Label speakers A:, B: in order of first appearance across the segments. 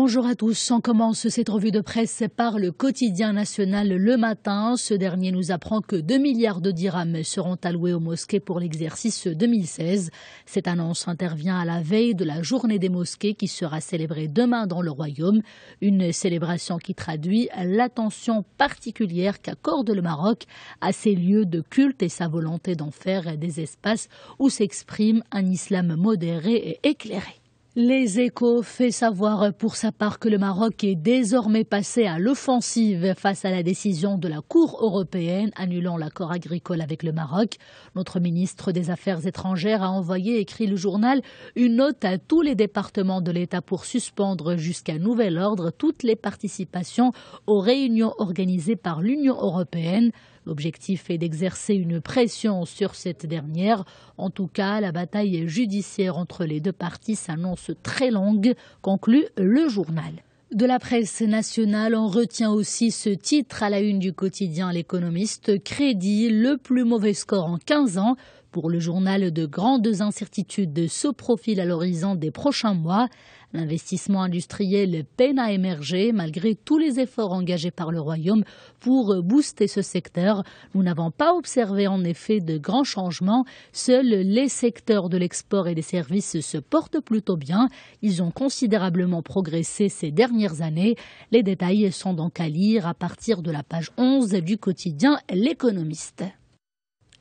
A: bonjour à tous. On commence cette revue de presse par le quotidien national Le Matin. Ce dernier nous apprend que 2 milliards de dirhams seront alloués aux mosquées pour l'exercice 2016. Cette annonce intervient à la veille de la journée des mosquées qui sera célébrée demain dans le royaume. Une célébration qui traduit l'attention particulière qu'accorde le Maroc à ses lieux de culte et sa volonté d'en faire des espaces où s'exprime un islam modéré et éclairé. Les échos fait savoir pour sa part que le Maroc est désormais passé à l'offensive face à la décision de la Cour européenne annulant l'accord agricole avec le Maroc. Notre ministre des Affaires étrangères a envoyé, écrit le journal, une note à tous les départements de l'État pour suspendre jusqu'à nouvel ordre toutes les participations aux réunions organisées par l'Union européenne. L'objectif est d'exercer une pression sur cette dernière. En tout cas, la bataille judiciaire entre les deux parties s'annonce très longue, conclut le journal. De la presse nationale, on retient aussi ce titre à la une du quotidien L'économiste, crédit, le plus mauvais score en 15 ans, pour le journal de grandes incertitudes de se profil à l'horizon des prochains mois. L'investissement industriel peine à émerger malgré tous les efforts engagés par le Royaume pour booster ce secteur. Nous n'avons pas observé en effet de grands changements. Seuls les secteurs de l'export et des services se portent plutôt bien. Ils ont considérablement progressé ces dernières années. Les détails sont donc à lire à partir de la page 11 du quotidien L'économiste.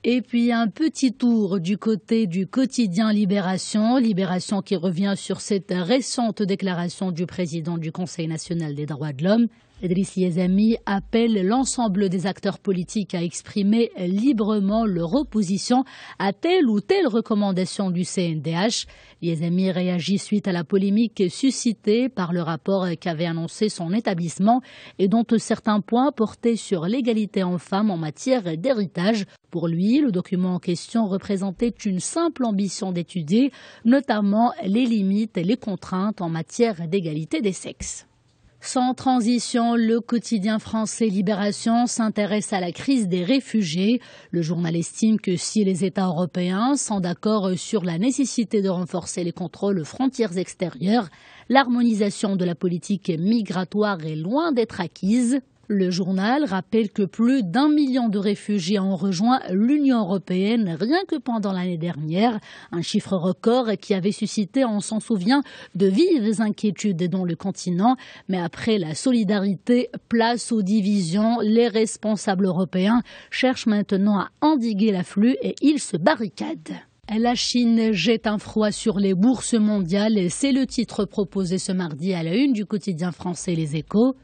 A: Et puis un petit tour du côté du quotidien Libération, Libération qui revient sur cette récente déclaration du président du Conseil national des droits de l'homme. Idriss Yezami appelle l'ensemble des acteurs politiques à exprimer librement leur opposition à telle ou telle recommandation du CNDH. Yezami réagit suite à la polémique suscitée par le rapport qu'avait annoncé son établissement et dont certains points portaient sur l'égalité en femmes en matière d'héritage. Pour lui, le document en question représentait une simple ambition d'étudier notamment les limites et les contraintes en matière d'égalité des sexes. Sans transition, le quotidien français Libération s'intéresse à la crise des réfugiés. Le journal estime que si les États européens sont d'accord sur la nécessité de renforcer les contrôles frontières extérieures, l'harmonisation de la politique migratoire est loin d'être acquise. Le journal rappelle que plus d'un million de réfugiés ont rejoint l'Union européenne rien que pendant l'année dernière, un chiffre record qui avait suscité, on s'en souvient, de vives inquiétudes dans le continent. Mais après la solidarité, place aux divisions, les responsables européens cherchent maintenant à endiguer l'afflux et ils se barricadent. La Chine jette un froid sur les bourses mondiales, c'est le titre proposé ce mardi à la une du quotidien français Les Échos.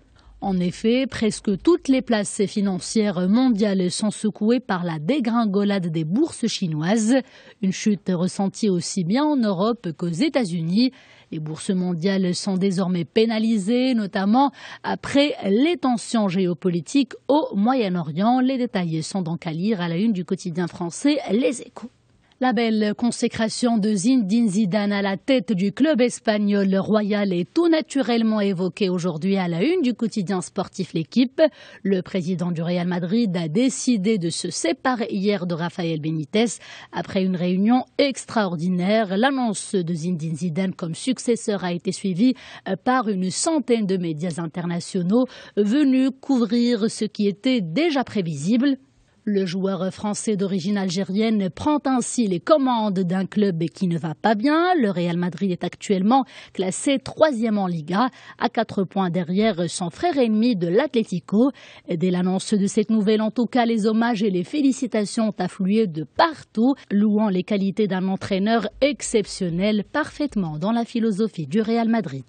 A: En effet, presque toutes les places financières mondiales sont secouées par la dégringolade des bourses chinoises, une chute ressentie aussi bien en Europe qu'aux États-Unis. Les bourses mondiales sont désormais pénalisées, notamment après les tensions géopolitiques au Moyen-Orient. Les détails sont donc à lire à la une du quotidien français Les Échos. La belle consécration de Zinedine Zidane à la tête du club espagnol royal est tout naturellement évoquée aujourd'hui à la une du quotidien sportif L'équipe. Le président du Real Madrid a décidé de se séparer hier de Rafael Benitez après une réunion extraordinaire. L'annonce de Zinedine Zidane comme successeur a été suivie euh, par une centaine de médias internationaux venus couvrir ce qui était déjà prévisible, le joueur français d'origine algérienne prend ainsi les commandes d'un club qui ne va pas bien. Le Real Madrid est actuellement classé troisième en Liga, à quatre points derrière son frère ennemi de l'Atlético. Dès l'annonce de cette nouvelle, en tout cas, les hommages et les félicitations ont afflué de partout, louant les qualités d'un entraîneur exceptionnel, parfaitement dans la philosophie du Real Madrid.